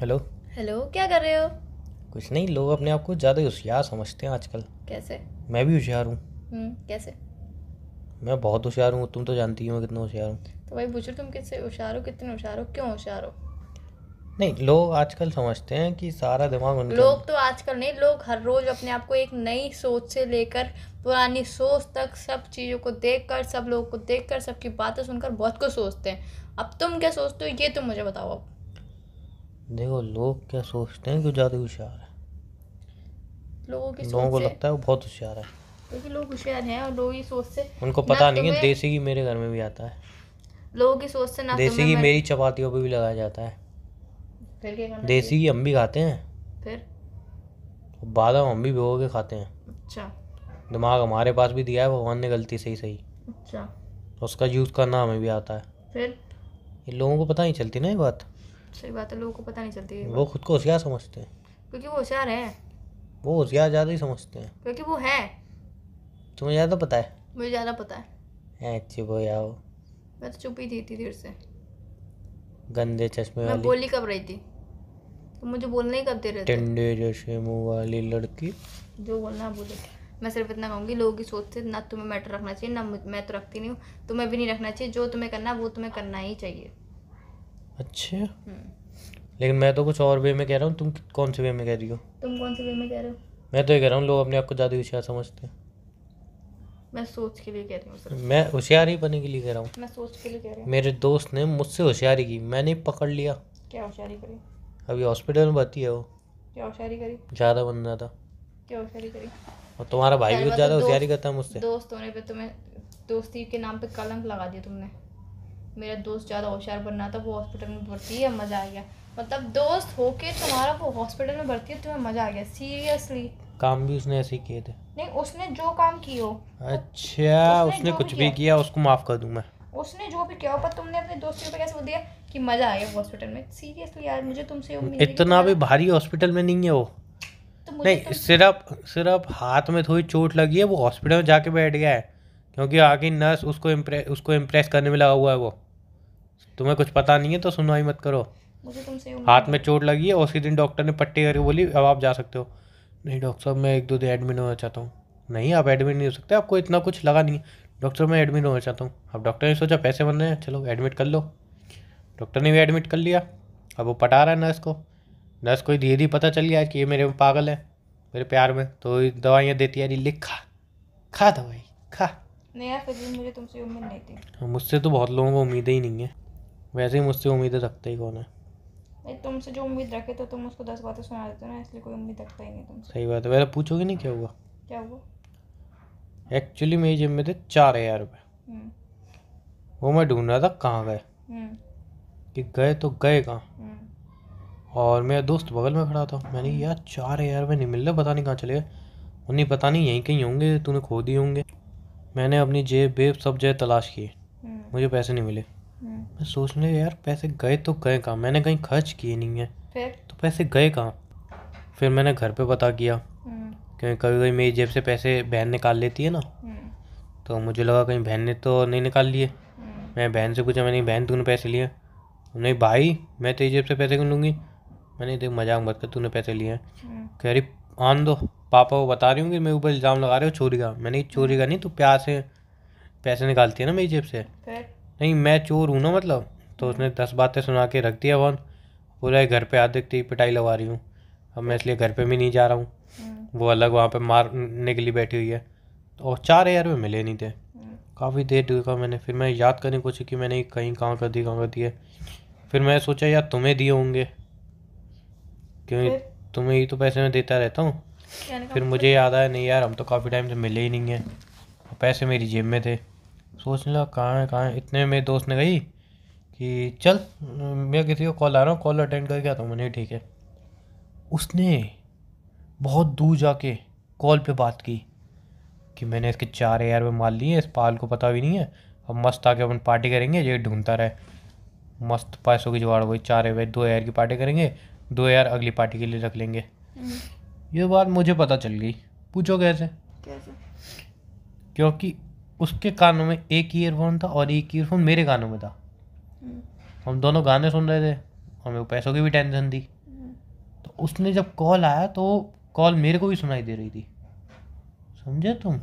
Hello hello क्या कर रहे हो कुछ नहीं लोग अपने आप को ज़्यादा होशियार समझते हैं आजकल कैसे मैं भी होशियार हूँ हम्म, कैसे मैं बहुत होशियार हूँ तुम तो जानती हो मैं कितना होशियार हूँ तो भाई पूछो तुम किससे होशियार हो कितने होशियार हो क्यों होशियार हो नहीं लोग आजकल समझते हैं कि सारा दिमाग उनका लोग तो आजकल नहीं लोग हर रोज अपने आप को एक नई सोच से लेकर पुरानी सोच तक सब चीज़ों को देखकर सब लोगों को देखकर सबकी बातें सुनकर बहुत कुछ सोचते हैं अब तुम क्या सोचते हो ये तुम मुझे बताओ अब देखो लोग क्या सोचते हैं कि ज़्यादा होशियार है लोगों की लोगों को लगता है वो बहुत होशियार है क्योंकि लोग होशियार हैं और लोग ये सोचते उनको पता नहीं है देसी घी मेरे घर में भी आता है लोगों की सोच से ना देसी घी मेरी चपातियों पे भी लगाया जाता है फिर क्या देसी घी हम भी खाते हैं फिर बादाम हम भी भिगो के खाते हैं अच्छा दिमाग हमारे पास भी दिया है भगवान ने गलती से ही सही अच्छा उसका यूज़ करना हमें भी आता है फिर लोगों को पता नहीं चलती ना ये बात सही बात है लोगों को पता नहीं चलती वो खुद को होशियार समझते हैं क्योंकि वो होशियार है वो होशियार ज़्यादा ही समझते हैं क्योंकि वो है तुम्हें ज़्यादा पता है मुझे ज़्यादा पता है अच्छी वो आओ मैं तो चुप ही थी इतनी देर से गंदे चश्मे मैं बोली कब रही थी तो मुझे बोलने ही कब दे रहे थे टंडे जैसे मुंह वाली लड़की जो बोलना बोले मैं सिर्फ इतना कहूँगी लोगों की सोच से ना तुम्हें मैटर रखना चाहिए ना मैं तो रखती नहीं हूँ तुम्हें भी नहीं रखना चाहिए जो तुम्हें करना है वो तुम्हें करना ही चाहिए अच्छा हम्म। लेकिन मैं तो कुछ और वे में कह रहा हूँ तुम कौन से वे में कह रही हो तुम कौन से वे में कह रहे हो मैं तो ये कह रहा हूँ लोग अपने आप को ज़्यादा होशियार समझते हैं मैं सोच के लिए कह रही हूँ सर मैं होशियार ही बनने के लिए कह रहा हूँ मैं सोच के लिए कह रही हूँ मेरे दोस्त ने मुझसे होशियारी की मैंने पकड़ लिया क्या होशियारी करी अभी हॉस्पिटल में भर्ती है वो क्या होशियारी करी ज़्यादा बन रहा था क्या होशियारी करी और तुम्हारा भाई भी मतलब ज़्यादा होशियारी करता है मुझसे दोस्त होने पर तुम्हें दोस्ती के नाम पे कलंक लगा दिया तुमने मेरा दोस्त ज़्यादा होशियार बनना था वो हॉस्पिटल में भर्ती है मज़ा आ गया मतलब दोस्त होके तुम्हारा वो हॉस्पिटल में भर्ती है तुम्हें मज़ा आ गया सीरियसली काम भी उसने ऐसे किए थे नहीं उसने जो काम किया अच्छा उसने, उसने कुछ भी, भी किया उसको माफ़ कर दूँ मैं उसने जो भी किया पर तुमने अपने दोस्त के कैसे बोल दिया कि मज़ा आया हॉस्पिटल में सीरियसली यार मुझे तुमसे उम्मीद इतना भी भारी हॉस्पिटल में नहीं है वो तो नहीं सिर्फ सिर्फ हाथ में थोड़ी चोट लगी है वो हॉस्पिटल में जाके बैठ गया है क्योंकि आगे नर्स उसको इम्प्रेस उसको इम्प्रेस करने में लगा हुआ है वो तुम्हें कुछ पता नहीं है तो सुनवाई मत करो मुझे तुमसे हाथ में चोट लगी है उसी दिन डॉक्टर ने पट्टी करके बोली अब आप जा सकते हो नहीं डॉक्टर साहब मैं एक दो दिन एडमिट होना चाहता हूँ नहीं आप एडमिट नहीं हो सकते आपको इतना कुछ लगा नहीं डॉक्टर मैं एडमिट होना चाहता हूँ अब डॉक्टर ने सोचा पैसे बन रहे हैं चलो एडमिट कर लो डॉक्टर ने भी एडमिट कर लिया अब वो पटा रहा है नर्स को नर्स को धीरे धीरे पता चल गया कि ये मेरे में पागल है मेरे प्यार में तो दवाइयाँ देती है लिख खा खा दवाई खा नहीं यार फिर मुझे तुमसे उम्मीद नहीं थी मुझसे तो बहुत लोगों को उम्मीदें ही नहीं है वैसे ही मुझसे उम्मीद रखता ही कौन है नहीं तुमसे जो उम्मीद रखे तो तुम उसको दस बातें सुना देते हो ना इसलिए कोई उम्मीद रखता ही नहीं तुमसे सही बात है वैसे पूछोगे नहीं क्या हुआ क्या हुआ एक्चुअली मेरी जिम में थे चार हजार रुपये हम्म। वो मैं ढूंढ रहा था कहाँ गए हम्म। कि गए तो गए कहाँ हम्म। और मेरा दोस्त बगल में खड़ा था मैंने यार चार हजार रुपये नहीं मिल रहे पता नहीं कहाँ चले गए उन्हें पता नहीं यहीं कहीं होंगे तूने खो दिए होंगे मैंने अपनी जेब बेब सब जगह तलाश किए मुझे पैसे नहीं मिले हम्म। मैं सोचने यार पैसे गए तो गए कहाँ मैंने कहीं खर्च किए नहीं है फिर तो पैसे गए कहाँ फिर मैंने घर पे पता किया हम्म। क्योंकि कभी कभी मेरी जेब से पैसे बहन निकाल लेती है ना हम्म। तो मुझे लगा कहीं बहन ने तो नहीं निकाल लिए मैं बहन से पूछा मैंने बहन तूने पैसे लिए नहीं भाई मैं तेरी जेब से पैसे क्यों लूँगी मैंने देख मजाक मत कर तूने पैसे लिए हैं कह रही आन दो पापा को बता रही हूँ कि मेरे ऊपर इल्ज़ाम लगा रहे हो चोरी का मैंने चोरी का नहीं तो प्यार से पैसे निकालती है ना मेरी जेब से नहीं मैं चोर हूँ ना मतलब तो उसने दस बातें सुना के रख दिया वन बोला घर पे आ देखती पिटाई लगा रही हूँ अब मैं इसलिए घर पे भी नहीं जा रहा हूँ हम्म। वो अलग वहाँ पे मार निकली बैठी हुई है और चार हजार में मिले नहीं थे हम्म। काफ़ी देर देखा मैंने फिर मैं याद करने कोशिश की मैंने कहीं कहाँ कर दी कहाँ कर दिए फिर मैं सोचा यार तुम्हें दिए होंगे क्योंकि तुम्हें ही तो पैसे में देता रहता हूँ फिर मुझे याद आया नहीं यार हम तो काफ़ी टाइम से मिले ही नहीं हैं पैसे मेरी जेब में थे सोचने लगा कहाँ है कहाँ है इतने में दोस्त ने कही कि चल मैं किसी को कॉल आ रहा हूँ कॉल अटेंड करके आता हूँ मैंने ठीक है उसने बहुत दूर जाके कॉल पे बात की कि मैंने इसके चार एयर में मार लिए इस पाल को पता भी नहीं है अब मस्त आके अपन पार्टी करेंगे ये ढूंढता रहे मस्त पैसों की जुगाड़ हुई चार एयर दो एयर की पार्टी करेंगे दो एयर अगली पार्टी के लिए रख लेंगे हम्म। ये बात मुझे पता चल गई पूछो कैसे कैसे क्योंकि उसके कानों में एक ईयरफोन था और एक ईयरफोन मेरे कानों में था हम दोनों गाने सुन रहे थे हमें पैसों की भी टेंशन थी तो उसने जब कॉल आया तो कॉल मेरे को भी सुनाई दे रही थी समझे तुम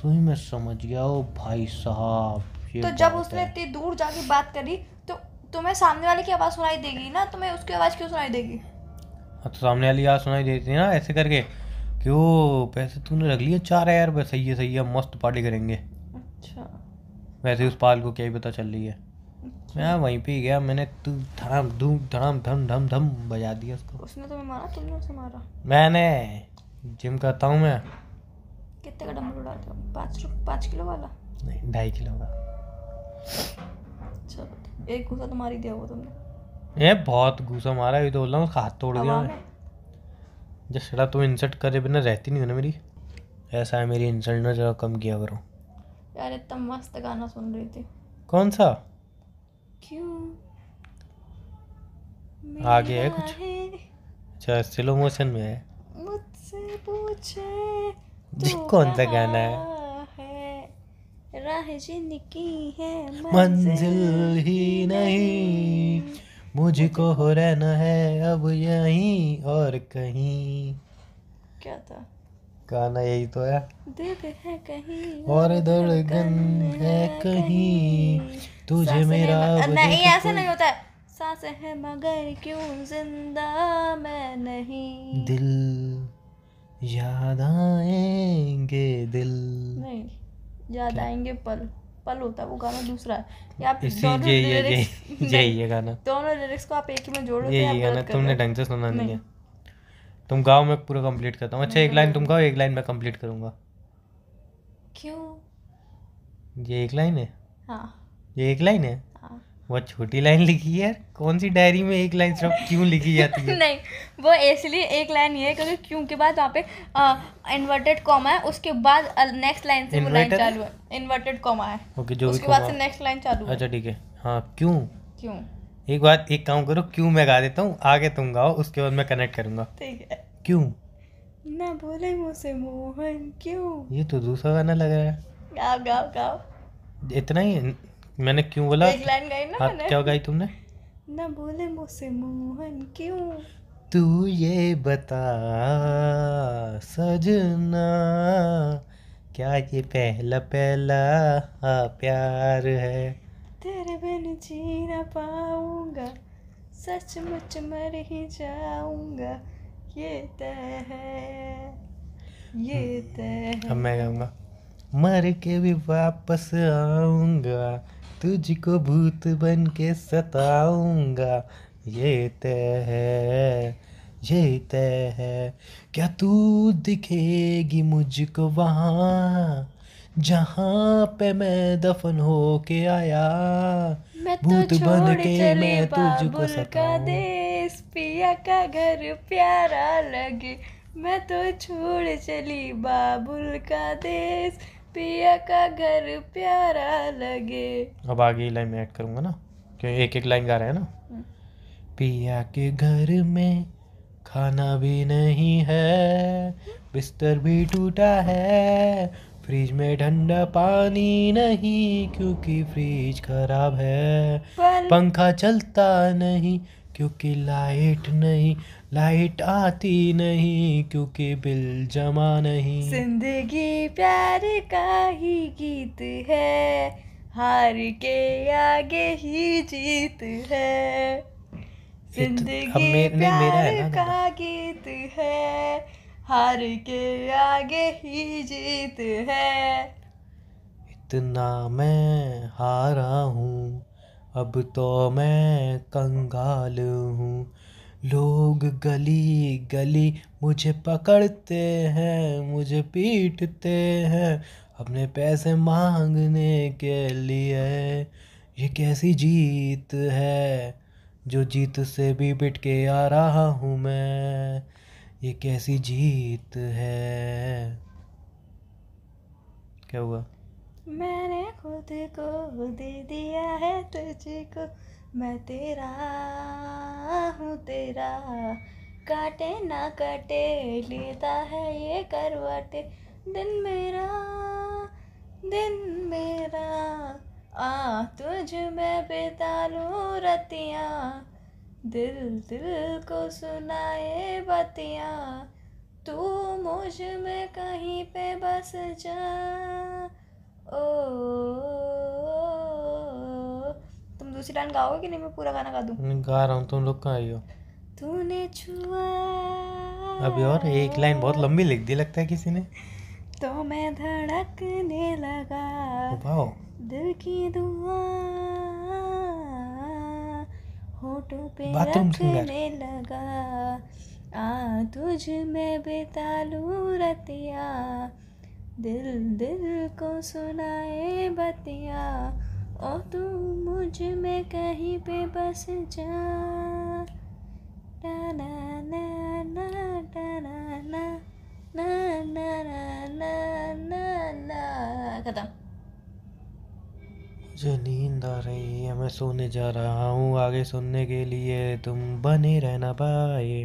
सुई मैं समझ गया ओ भाई साहब तो जब उसने इतनी दूर जाके बात करी तो तुम्हें सामने वाले की आवाज़ सुनाई देगी ना तुम्हें उसकी आवाज़ क्यों सुनाई देगी हाँ तो सामने वाली आवाज़ सुनाई देती है ना ऐसे करके क्यों पैसे तूने रख लिए चार है यार सही है सही है मस्त पार्टी करेंगे अच्छा वैसे उस पाल को क्या ही पता चल रही है अच्छा। मैं वहीं पे गया मैंने तू धड़ाम धूम धड़ाम धम धम धम बजा दिया उसको उसने तुम्हें मारा तुमने उसे मारा मैंने जिम करता हूँ मैं कितने का डंबल उड़ाते हो पाँच पाँच किलो वाला नहीं ढाई किलो का अच्छा एक घूसा तो मार ही दिया वो तुमने ये बहुत घूसा मारा ये तो बोल रहा हूँ हाथ तोड़ दिया मैंने जब सड़ा तुम इंसर्ट करे बिना रहती नहीं हो ना मेरी ऐसा है मेरी इंसर्ट ना जरा कम किया करो यार इतना मस्त गाना सुन रही थी कौन सा क्यों आगे है कुछ अच्छा स्लो मोशन में है मुझसे पूछे जी कौन सा गाना है राह जिंदगी है मंजिल ही नहीं मुझको हो रहना है अब यहीं और कहीं क्या था गाना यही तो है है कहीं और धड़कन है कहीं तुझे मेरा नहीं ऐसा नहीं होता है सांस है मगर क्यों जिंदा मैं नहीं दिल याद आएंगे दिल नहीं याद आएंगे पल पल होता है वो गाना दूसरा है या आप दोनों लिरिक्स ये गाना दोनों लिरिक्स को आप एक ही में जोड़ ये तो ये गाना तुमने ढंग से सुना नहीं है तुम गाओ मैं पूरा कंप्लीट करता हूँ अच्छा एक लाइन तुम गाओ एक लाइन मैं कंप्लीट करूंगा क्यों ये एक लाइन है हाँ ये एक लाइन है वो छोटी लाइन लिखी है कौन सी डायरी में एक लाइन सिर्फ क्यों लिखी जाती है नहीं वो इसलिए एक लाइन ही है क्योंकि क्यों के बाद वहाँ पे इन्वर्टेड कॉमा है उसके बाद नेक्स्ट लाइन से वो लाइन चालू है इन्वर्टेड कॉमा है ओके जो उसके बाद से नेक्स्ट लाइन चालू है अच्छा ठीक है हाँ क्यों क्यों एक बात एक काम करो क्यों मैं गा देता हूँ आगे तुम गाओ उसके बाद मैं कनेक्ट करूंगा ठीक है क्यों ना बोले मुझसे मोहन क्यों ये तो दूसरा गाना लग रहा है गाओ गाओ गाओ इतना ही मैंने क्यों बोला हाँ, क्या गाई तुमने ना बोले मुझसे मोहन क्यों तू ये बता सजना क्या ये पहला पहला हाँ प्यार है तेरे बिन जी ना पाऊंगा सचमुच मर ही जाऊंगा ये तय है ये हम्म, तय है अब मैं गाऊंगा मर के भी वापस आऊंगा तुझको भूत बन के सताऊंगा ये तय है ये तय है क्या तू दिखेगी मुझको वहाँ जहाँ पे मैं दफन हो के आया तो भूत बन के मैं तुझको सका देश पिया का घर प्यारा लगे मैं तो छोड़ चली बाबुल का देश पिया का घर प्यारा लगे अब आगे लाइन में ऐड करूंगा ना क्यों एक एक लाइन गा रहे हैं ना हम्म। पिया के घर में खाना भी नहीं है बिस्तर भी टूटा है फ्रिज में ठंडा पानी नहीं क्योंकि फ्रिज खराब है पंखा चलता नहीं क्योंकि लाइट नहीं लाइट आती नहीं क्योंकि बिल जमा नहीं जिंदगी प्यार का ही गीत है हार के आगे ही जीत है जिंदगी प्यार का गीत है हार के आगे ही जीत है इतना मैं हारा हूँ अब तो मैं कंगाल हूँ लोग गली गली मुझे पकड़ते हैं मुझे पीटते हैं अपने पैसे मांगने के लिए ये कैसी जीत है जो जीत से भी बिट के आ रहा हूँ मैं ये कैसी जीत है क्या हुआ मैंने खुद को दे दिया है तुझको मैं तेरा हूँ तेरा काटे ना काटे लेता है ये करवटे दिन मेरा दिन मेरा आ तुझ में बिता लूँ रतियाँ दिल दिल को सुनाए बतियाँ तू मुझ में कहीं पे बस जा ओ तुम दूसरी लाइन गाओगे कि नहीं मैं पूरा गाना गा दूं गा रहा हूं तुम लोग कहां आई हो तूने छुआ अभी और एक लाइन बहुत लंबी लिख दी लगता है किसी ने तो मैं धड़कने लगा वाओ दिल की दुआ होठों पे तो रखने लगा आ तुझ में बिता लूं रतिया दिल दिल को सुनाए बतिया ओ तू मुझ में कहीं पे बस जा ना ना ना ना ना ना ना ना ना खत्म मुझे नींद आ रही है मैं सोने जा रहा हूँ आगे सुनने के लिए तुम बने रहना पाए